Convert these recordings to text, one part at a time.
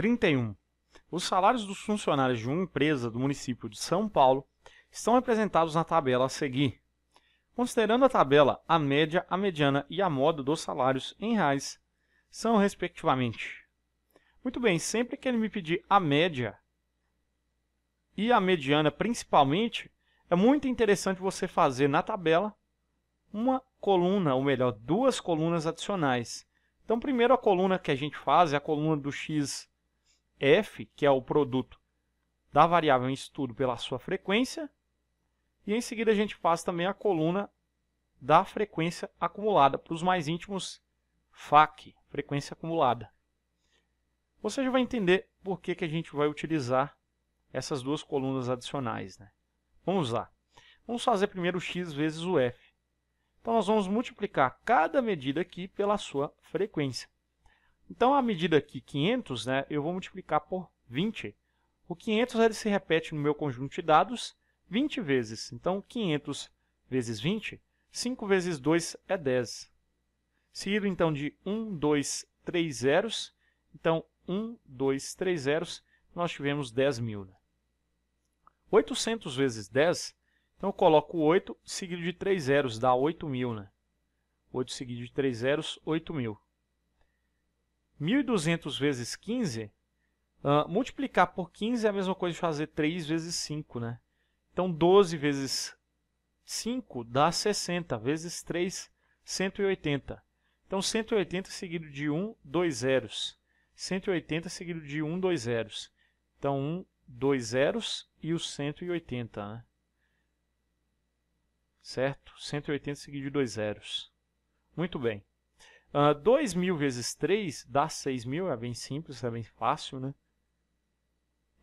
31. Os salários dos funcionários de uma empresa do município de São Paulo estão representados na tabela a seguir. Considerando a tabela, a média, a mediana e a moda dos salários em reais são, respectivamente. Muito bem, sempre que ele me pedir a média e a mediana, principalmente, é muito interessante você fazer na tabela uma coluna, ou melhor, duas colunas adicionais. Então, primeiro a coluna que a gente faz é a coluna do x f, que é o produto da variável em estudo pela sua frequência, e em seguida a gente faz também a coluna da frequência acumulada para os mais íntimos fac frequência acumulada. Você já vai entender por que, que a gente vai utilizar essas duas colunas adicionais. Né? Vamos lá. Vamos fazer primeiro o x vezes o f. Então, nós vamos multiplicar cada medida aqui pela sua frequência. Então, à medida que 500, né, eu vou multiplicar por 20. O 500 ele se repete no meu conjunto de dados 20 vezes. Então, 500 vezes 20, 5 vezes 2 é 10. Seguido, então, de 1, 2, 3 zeros. Então, 1, 2, 3 zeros, nós tivemos 10.000. Né? 800 vezes 10, então eu coloco 8 seguido de 3 zeros, dá 8.000. Né? 8 seguido de 3 zeros, 8.000. 1.200 vezes 15, uh, ah, multiplicar por 15 é a mesma coisa de fazer 3 vezes 5, né? Então, 12 vezes 5 dá 60, vezes 3, 180. Então, 180 seguido de 1, 2 zeros. 180 seguido de 1, 2 zeros. Então, 1, 2 zeros e o 180, né? Certo? 180 seguido de 2 zeros. Muito bem. Uh, ah, 2 vezes 3 dá 6000, é bem simples, é bem fácil, né?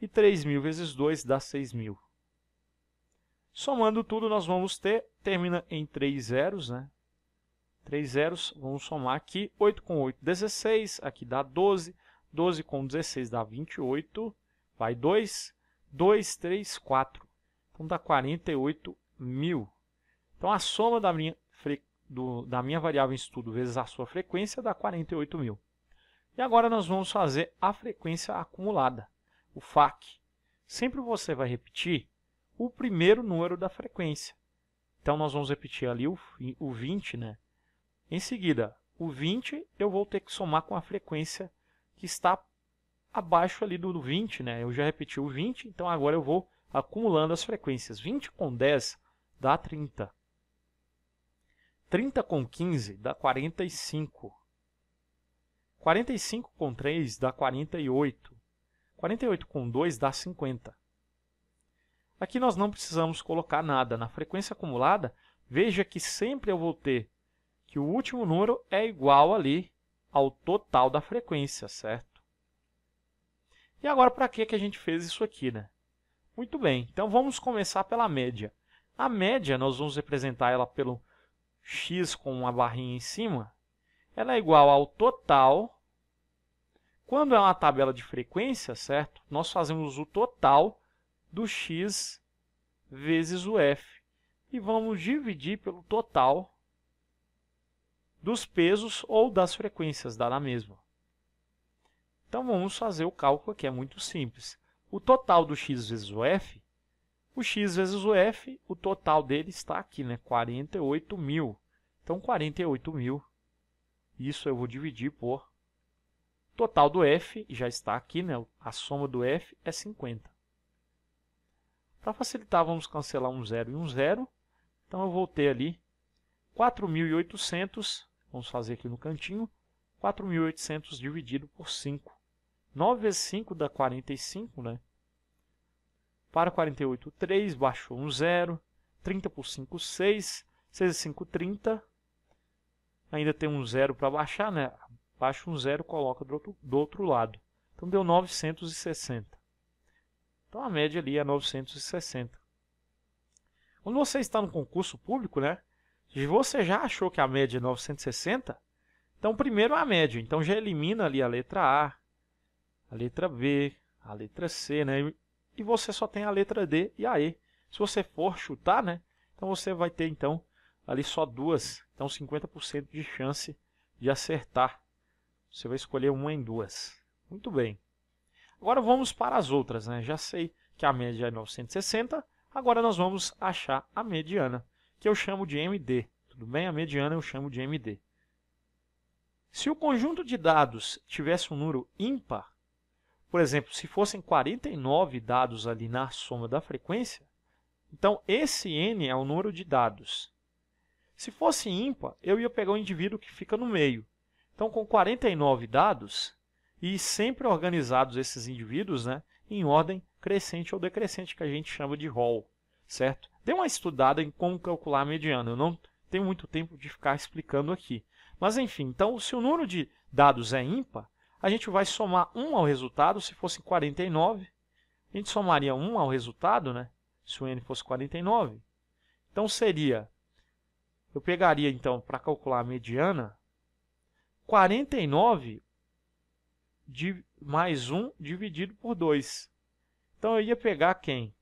E 3000 vezes 2 dá 6000. Somando tudo, nós vamos ter, termina em 3 zeros, né? 3 zeros, vamos somar aqui, 8 com 8, 16, aqui dá 12, 12 com 16 dá 28, vai 2, 2, 3, 4, então dá 48 mil. Então a soma da minha frequência do, da minha variável em estudo vezes a sua frequência dá 48 mil. E agora nós vamos fazer a frequência acumulada, o FAQ. Sempre você vai repetir o primeiro número da frequência. Então, nós vamos repetir ali o, o 20, né? Em seguida, o 20 eu vou ter que somar com a frequência que está abaixo ali do 20, né? Eu já repeti o 20, então agora eu vou acumulando as frequências. 20 com 10 dá 30. 30 com 15 dá 45. 45 com 3 dá 48. 48 com 2 dá 50. Aqui nós não precisamos colocar nada. Na frequência acumulada, veja que sempre eu vou ter que o último número é igual ali ao total da frequência, certo? E agora, para que a gente fez isso aqui? Né? Muito bem, então vamos começar pela média. A média, nós vamos representar ela pelo x com uma barrinha em cima, ela é igual ao total. Quando é uma tabela de frequência, certo? Nós fazemos o total do x vezes o f. E vamos dividir pelo total dos pesos ou das frequências, dá na mesma. Então vamos fazer o cálculo que é muito simples. O total do x vezes o f o x vezes o f, o total dele está aqui, né? 48 mil. Então, 48 mil, isso eu vou dividir por total do f, já está aqui, né? a soma do f é 50. Para facilitar, vamos cancelar um zero e um zero. Então, eu vou ter ali 4.800, vamos fazer aqui no cantinho, 4.800 dividido por 5. 9 vezes 5 dá 45, né? Para 48,3, 3, baixou um 0. 30 por 5, 6. 6 30. Ainda tem um zero para baixar, né? Baixa um 0, coloca do outro, do outro lado. Então deu 960. Então a média ali é 960. Quando você está no concurso público, né? Se você já achou que a média é 960, então primeiro a média. Então já elimina ali a letra A, a letra B, a letra C, né? e você só tem a letra D e a E. Se você for chutar, né? Então você vai ter então ali só duas, então 50% de chance de acertar. Você vai escolher uma em duas. Muito bem. Agora vamos para as outras, né? Já sei que a média é 960, agora nós vamos achar a mediana, que eu chamo de MD. Tudo bem? A mediana eu chamo de MD. Se o conjunto de dados tivesse um número ímpar, por exemplo, se fossem 49 dados ali na soma da frequência, então esse n é o número de dados. Se fosse ímpar, eu ia pegar o indivíduo que fica no meio. Então, com 49 dados, e sempre organizados esses indivíduos né, em ordem crescente ou decrescente, que a gente chama de rol, certo? Dê uma estudada em como calcular a mediana. Eu não tenho muito tempo de ficar explicando aqui. Mas, enfim, então, se o número de dados é ímpar, a gente vai somar 1 ao resultado, se fosse 49, a gente somaria 1 ao resultado, né? se o n fosse 49. Então seria, eu pegaria então, para calcular a mediana, 49 de, mais 1 dividido por 2. Então eu ia pegar quem?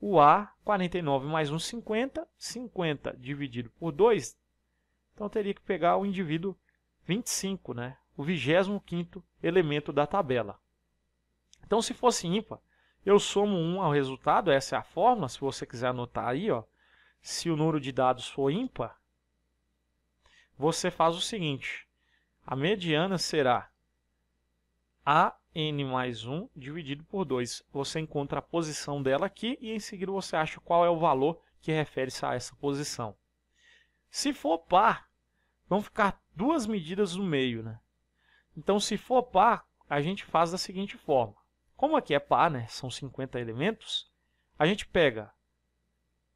O A, 49 mais 1, 50. 50 dividido por 2. Então eu teria que pegar o indivíduo 25, né? o 25 elemento da tabela. Então, se fosse ímpar, eu somo 1 ao resultado, essa é a fórmula, se você quiser anotar aí, ó. se o número de dados for ímpar, você faz o seguinte, a mediana será a n mais 1 dividido por 2. Você encontra a posição dela aqui e em seguida você acha qual é o valor que refere-se a essa posição. Se for par, vão ficar duas medidas no meio. Né? Então, se for par, a gente faz da seguinte forma. Como aqui é par, né, são 50 elementos, a gente pega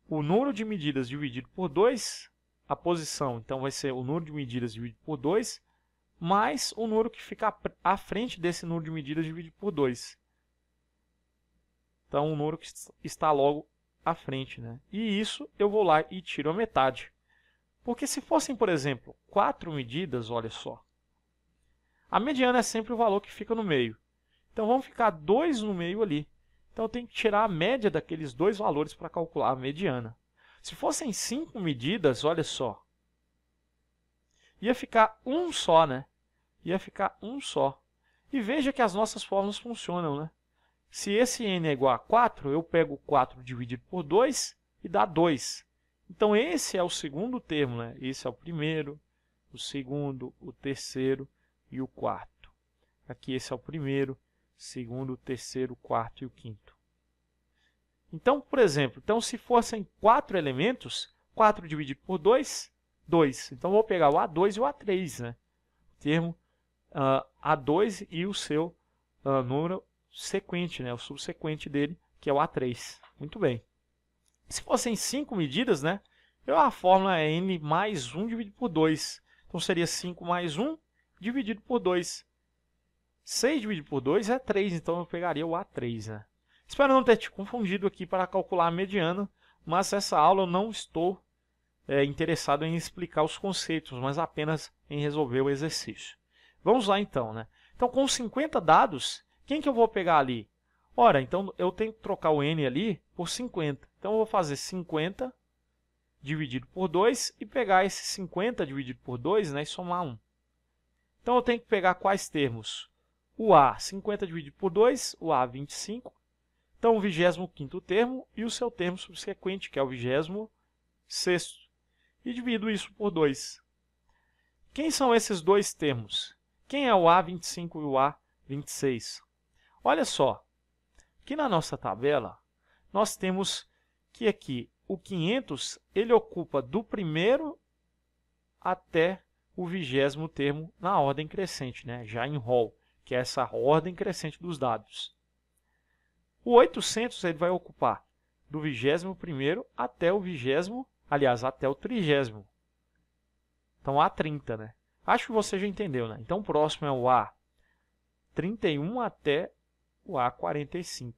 o número de medidas dividido por 2, a posição, então, vai ser o número de medidas dividido por 2, mais o número que fica à frente desse número de medidas dividido por 2. Então, o número que está logo à frente. Né? E isso eu vou lá e tiro a metade. Porque se fossem, por exemplo, quatro medidas, olha só, a mediana é sempre o valor que fica no meio. Então vão ficar 2 no meio ali. Então eu tenho que tirar a média daqueles dois valores para calcular a mediana. Se fossem 5 medidas, olha só. Ia ficar um só, né? Ia ficar um só. E veja que as nossas fórmulas funcionam, né? Se esse n é igual a 4, eu pego 4 dividido por 2 e dá 2. Então, esse é o segundo termo, né? Esse é o primeiro, o segundo, o terceiro e o quarto. Aqui esse é o primeiro, segundo, terceiro, quarto e o quinto. Então, por exemplo, então se fossem quatro elementos, 4 dividido por 2, 2. Então, vou pegar o A2 e o A3, né? O termo uh, ah, A2 e o seu uh, número sequente, né? O subsequente dele, que é o A3. Muito bem. Se fossem 5 medidas, né? A fórmula é N mais 1 dividido por 2. Então, seria 5 mais 1, dividido por 2. 6 dividido por 2 é 3, então eu pegaria o A3, né? Espero não ter te confundido aqui para calcular a mediana, mas essa aula eu não estou é, interessado em explicar os conceitos, mas apenas em resolver o exercício. Vamos lá então, né? Então, com 50 dados, quem que eu vou pegar ali? Ora, então eu tenho que trocar o n ali por 50. Então, eu vou fazer 50 dividido por 2 e pegar esse 50 dividido por 2 né, e somar 1. Então eu tenho que pegar quais termos? O A, 50 dividido por 2, o A, 25. Então o 25 termo e o seu termo subsequente, que é o 26. E divido isso por 2. Quem são esses dois termos? Quem é o A25 e o A26? Olha só, aqui na nossa tabela, nós temos que aqui o 500 ele ocupa do primeiro até o vigésimo termo na ordem crescente, né? já em rol, que é essa ordem crescente dos dados. O 800 ele vai ocupar do vigésimo primeiro até o vigésimo, aliás, até o trigésimo. Então, A30, né? Acho que você já entendeu, né? Então, o próximo é o A31 até o A45.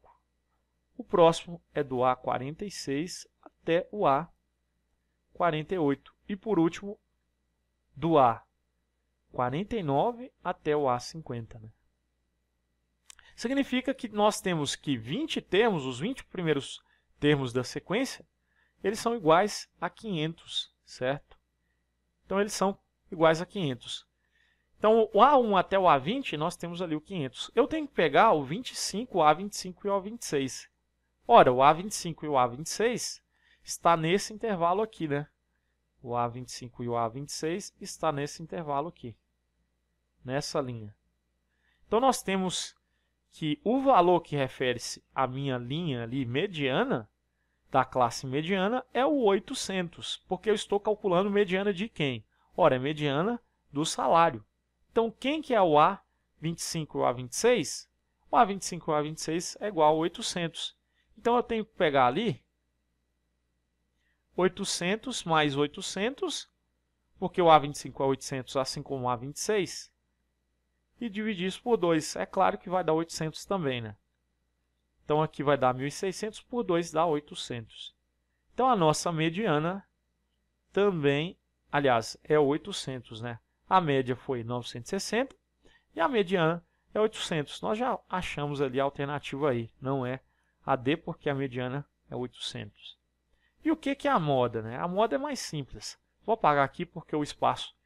O próximo é do A46 até o A48. E, por último, do A49 até o A50. Né? Significa que nós temos que 20 termos, os 20 primeiros termos da sequência, eles são iguais a 500, certo? Então, eles são iguais a 500. Então, o A1 até o A20, nós temos ali o 500. Eu tenho que pegar o 25, o A25 e o A26. Ora, o A25 e o A26 está nesse intervalo aqui, né? o A25 e o A26, está nesse intervalo aqui, nessa linha. Então, nós temos que o valor que refere-se à minha linha ali mediana, da classe mediana, é o 800, porque eu estou calculando mediana de quem? Ora, é mediana do salário. Então, quem que é o A25 e o A26? O A25 e o A26 é igual a 800. Então, eu tenho que pegar ali 800 mais 800, porque o A25 é 800, assim como o A26. E dividir isso por 2. É claro que vai dar 800 também, né? Então, aqui vai dar 1.600 por 2 dá 800. Então, a nossa mediana também, aliás, é 800, né? A média foi 960 e a mediana é 800. Nós já achamos ali a alternativa aí, não é a D, porque a mediana é 800. E o que, que é a moda? Né? A moda é mais simples. Vou apagar aqui porque o espaço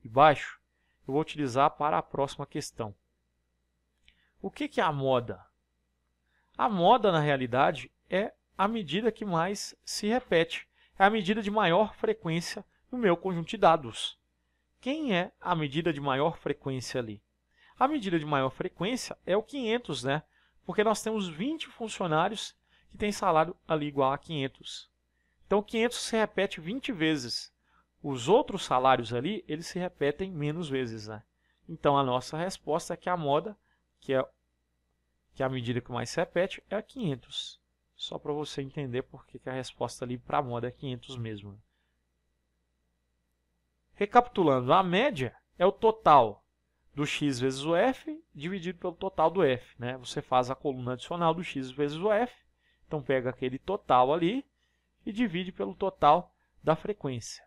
de baixo eu vou utilizar para a próxima questão. O que, que é a moda? A moda, na realidade, é a medida que mais se repete. É a medida de maior frequência no meu conjunto de dados. Quem é a medida de maior frequência ali? A medida de maior frequência é o 500, né? Porque nós temos 20 funcionários que têm salário ali igual a 500. Então 500 se repete 20 vezes. Os outros salários ali, eles se repetem menos vezes, né? Então a nossa resposta é que a moda, que é que é a medida que mais se repete é a 500. Só para você entender por que a resposta ali para a moda é 500 mesmo. Né? Recapitulando, a média é o total do x vezes o f dividido pelo total do f. Né? Você faz a coluna adicional do x vezes o f, então pega aquele total ali e divide pelo total da frequência.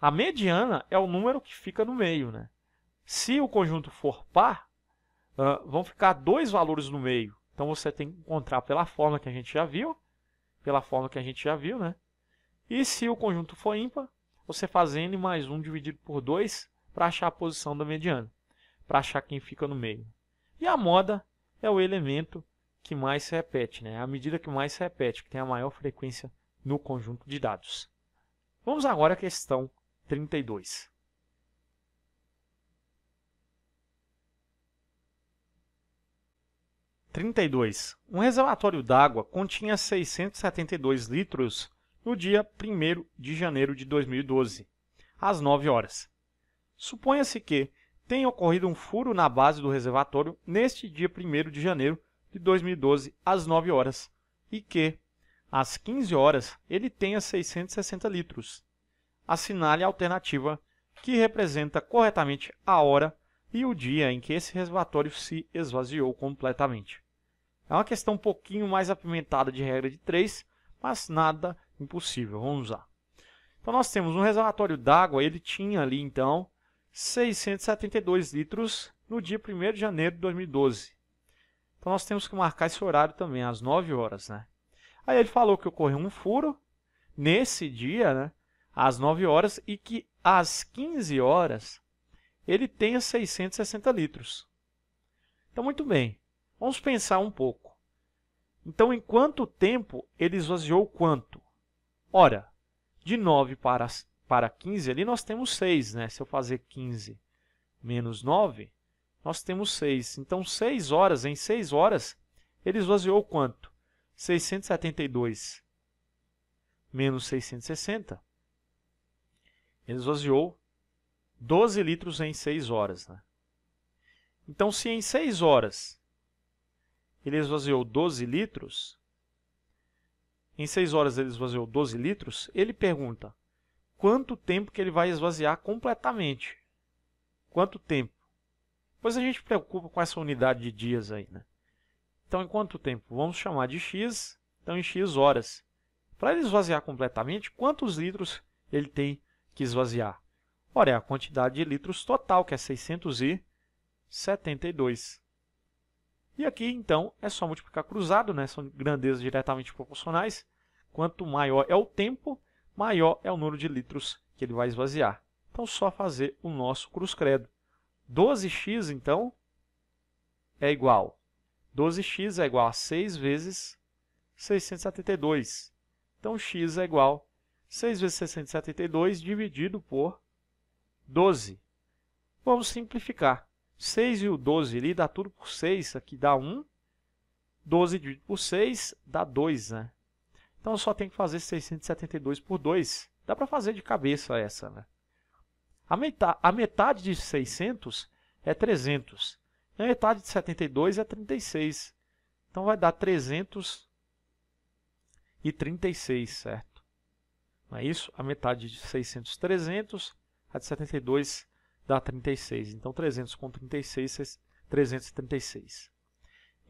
A mediana é o número que fica no meio. Né? Se o conjunto for par, uh, vão ficar dois valores no meio. Então você tem que encontrar pela forma que a gente já viu, pela forma que a gente já viu, né? E se o conjunto for ímpar, você faz n mais 1 dividido por 2 para achar a posição da mediana, para achar quem fica no meio. E a moda é o elemento que mais se repete, né? a medida que mais se repete, que tem a maior frequência no conjunto de dados. Vamos agora à questão 32. Trinta e dois. Um reservatório d'água continha 672 litros no dia 1 de janeiro de 2012, às 9 horas. Suponha-se que tenha ocorrido um furo na base do reservatório neste dia 1 de janeiro de 2012 às 9 horas e que, às 15 horas, ele tenha 660 litros. Assinale a alternativa que representa corretamente a hora e o dia em que esse reservatório se esvaziou completamente. É uma questão um pouquinho mais apimentada de regra de 3, mas nada impossível, vamos lá. Então nós temos um reservatório d'água, ele tinha ali então 672 litros no dia 1 de janeiro de 2012. Então nós temos que marcar esse horário também, às 9 horas, né? Aí ele falou que ocorreu um furo nesse dia, né? Às 9 horas e que às 15 horas ele tenha 660 litros. Então, muito bem. Vamos pensar um pouco. Então, em quanto tempo ele esvaziou quanto? Ora, de 9 para, para 15, ali nós temos 6, né? Se eu fazer 15 menos 9, nós temos 6. Então, 6 horas, em 6 horas, ele esvaziou quanto? 672 menos 660. Ele esvaziou 12 litros em 6 horas. Né? Então, se em 6 horas ele esvaziou 12 litros, em 6 horas ele esvaziou 12 litros, ele pergunta quanto tempo que ele vai esvaziar completamente. Quanto tempo? pois a gente preocupa com essa unidade de dias aí, né? Então, em quanto tempo? Vamos chamar de x, então em x horas. Para ele esvaziar completamente, quantos litros ele tem que esvaziar? Ora, é a quantidade de litros total, que é 672. E aqui, então, é só multiplicar cruzado, né? são grandezas diretamente proporcionais. Quanto maior é o tempo, maior é o número de litros que ele vai esvaziar. Então, só fazer o nosso cruz credo. 12x, então, é igual. 12x é igual a 6 vezes 672. Então, x é igual a 6 vezes 672 dividido por 12. Vamos simplificar. 6 e o 12 ali dá tudo por 6, aqui dá 1. 12 dividido por 6 dá 2, né? Então, eu só tenho que fazer 672 por 2. Dá para fazer de cabeça essa, né? A, metade a metade de 600 é 300. E a metade de 72 é 36. Então vai dar 336, certo? Não é isso? A metade de 600, 300. A de 72 dá 36. Então 300 com 36, 336.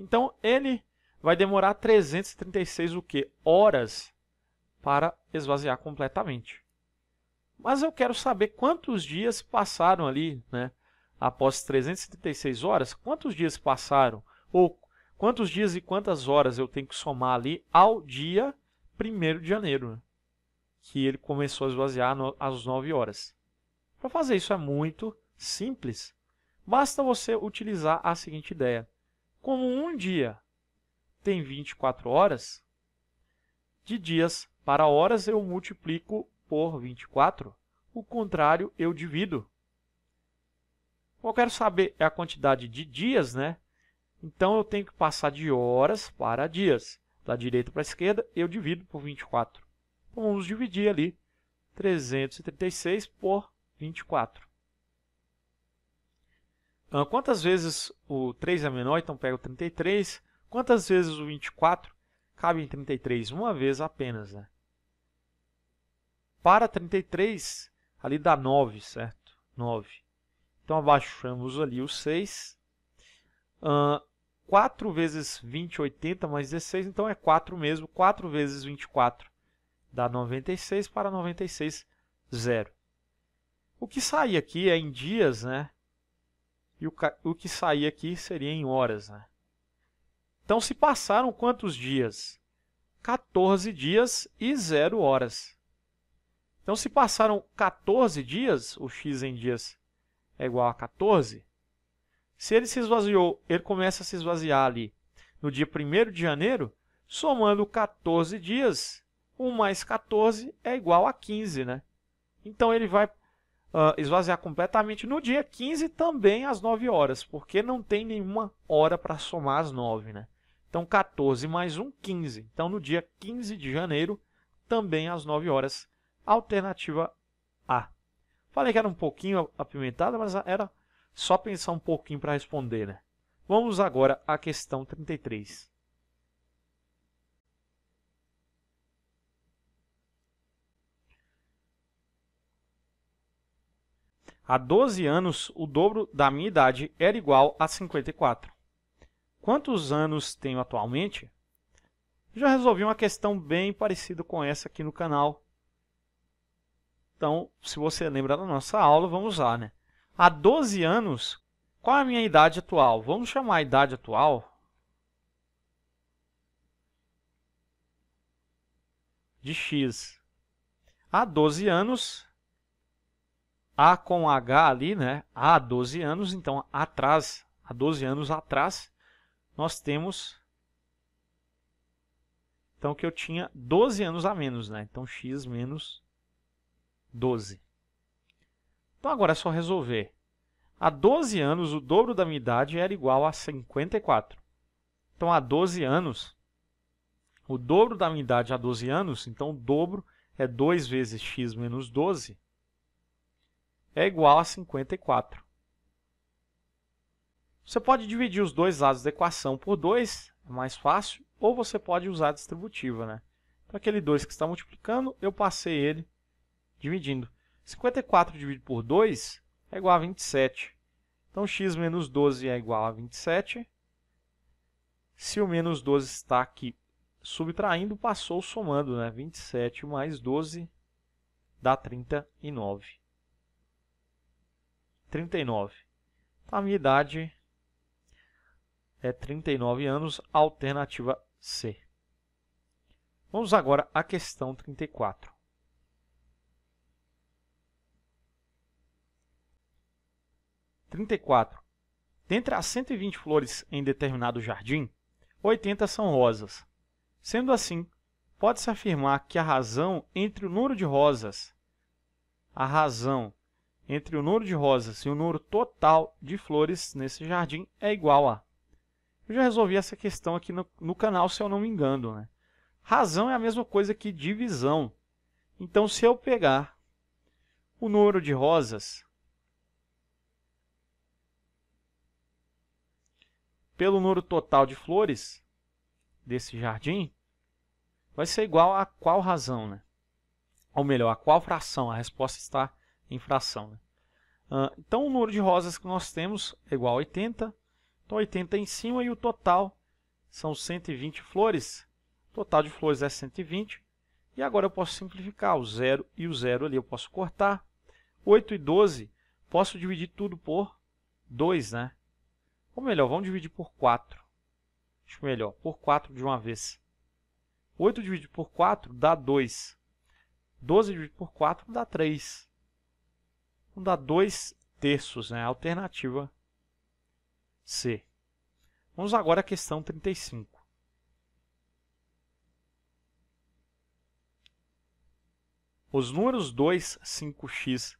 Então ele vai demorar 336 o quê? Horas para esvaziar completamente. Mas eu quero saber quantos dias passaram ali, né? Após 336 horas, quantos dias passaram? Ou quantos dias e quantas horas eu tenho que somar ali ao dia 1 de janeiro, né? que ele começou a esvaziar no, às 9 horas. Para fazer isso é muito simples. Basta você utilizar a seguinte ideia. Como um dia tem 24 horas, de dias para horas eu multiplico por 24, o contrário eu divido. Eu quero saber é a quantidade de dias, né? Então, eu tenho que passar de horas para dias. Da direita para a esquerda, eu divido por 24. Então, vamos dividir ali 336 por 24. Ah, quantas vezes o 3 é menor, então pega o 33. Quantas vezes o 24? Cabe em 33 uma vez apenas. Né? para 33, ali dá 9, certo? 9. Então abaixamos ali o 6. Uh, 4 vezes 20, 80, mais 16, então é 4 mesmo. 4 vezes 24 dá 96, para 96, 0. O que sair aqui é em dias, né? E o, o que sair aqui seria em horas, né? Então se passaram quantos dias? 14 dias e 0 horas. Então, se passaram 14 dias, o x em dias é igual a 14. Se ele se esvaziou, ele começa a se esvaziar ali no dia 1 de janeiro, somando 14 dias, 1 mais 14 é igual a 15, né? Então, ele vai uh, esvaziar completamente no dia 15 também às 9 horas, porque não tem nenhuma hora para somar às 9, né? Então, 14 mais 1, 15. Então, no dia 15 de janeiro, também às 9 horas, Alternativa A. Falei que era um pouquinho apimentada, mas era só pensar um pouquinho para responder, né? Vamos agora à questão 33. Há 12 anos, o dobro da minha idade era igual a 54. Quantos anos tenho atualmente? Já resolvi uma questão bem parecida com essa aqui no canal então, se você lembra da nossa aula, vamos lá, né? Há 12 anos, qual é a minha idade atual? Vamos chamar a idade atual de x. Há 12 anos, A com H ali, né? Há 12 anos, então atrás, há 12 anos atrás, nós temos então que eu tinha 12 anos a menos, né? Então x menos 12. Então agora é só resolver. Há 12 anos, o dobro da minha idade era igual a 54. Então há 12 anos, o dobro da minha idade há 12 anos, então o dobro é 2 vezes x menos 12, é igual a 54. Você pode dividir os dois lados da equação por 2, é mais fácil, ou você pode usar a distributiva. Né? Então, aquele 2 que está multiplicando, eu passei ele dividindo. 54 dividido por 2 é igual a 27. Então, x menos 12 é igual a 27. Se o menos 12 está aqui subtraindo, passou somando. Né? 27 mais 12 dá 39. 39. Então, a minha idade é 39 anos, alternativa C. Vamos agora à questão 34. 34. Dentre as 120 flores em determinado jardim, 80 são rosas. Sendo assim, pode-se afirmar que a razão entre o número de rosas, a razão entre o número de rosas e o número total de flores nesse jardim é igual a. Eu já resolvi essa questão aqui no, no canal, se eu não me engano. Né? Razão é a mesma coisa que divisão. Então, se eu pegar o número de rosas pelo número total de flores desse jardim, vai ser igual a qual razão, né? Ou melhor, a qual fração? A resposta está em fração. Né? Ah, então, o número de rosas que nós temos é igual a 80. Então, 80 em cima e o total são 120 flores. O total de flores é 120. E agora eu posso simplificar o zero e o zero ali. Eu posso cortar. 8 e 12, posso dividir tudo por 2, né? Ou melhor, vamos dividir por 4. Acho melhor, por 4 de uma vez. 8 dividido por 4 dá 2. 12 dividido por 4 dá 3. Então dá 2 terços, né? Alternativa C. Vamos agora à questão 35. Os números 2, 5x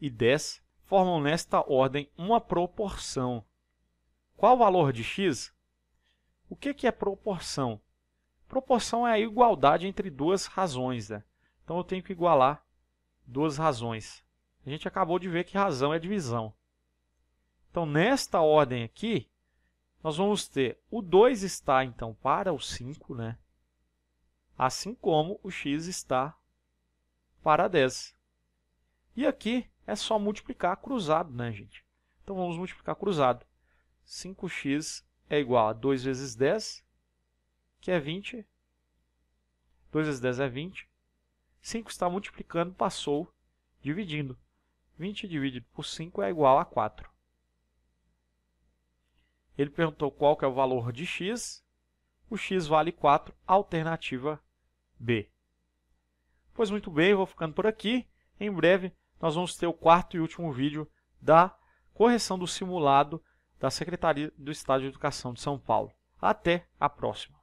e 10 formam nesta ordem uma proporção. Qual o valor de x? O que, que é proporção? Proporção é a igualdade entre duas razões. Né? Então, eu tenho que igualar duas razões. A gente acabou de ver que razão é divisão. Então, nesta ordem aqui, nós vamos ter o 2 está, então, para o 5, né? assim como o x está para 10. E aqui é só multiplicar cruzado, né, gente? Então, vamos multiplicar cruzado. 5x é igual a 2 vezes 10, que é 20. 2 vezes 10 é 20. 5 está multiplicando, passou, dividindo. 20 dividido por 5 é igual a 4. Ele perguntou qual é o valor de x. O x vale 4, alternativa B. Pois muito bem, vou ficando por aqui. Em breve, nós vamos ter o quarto e último vídeo da correção do simulado da Secretaria do Estado de Educação de São Paulo. Até a próxima!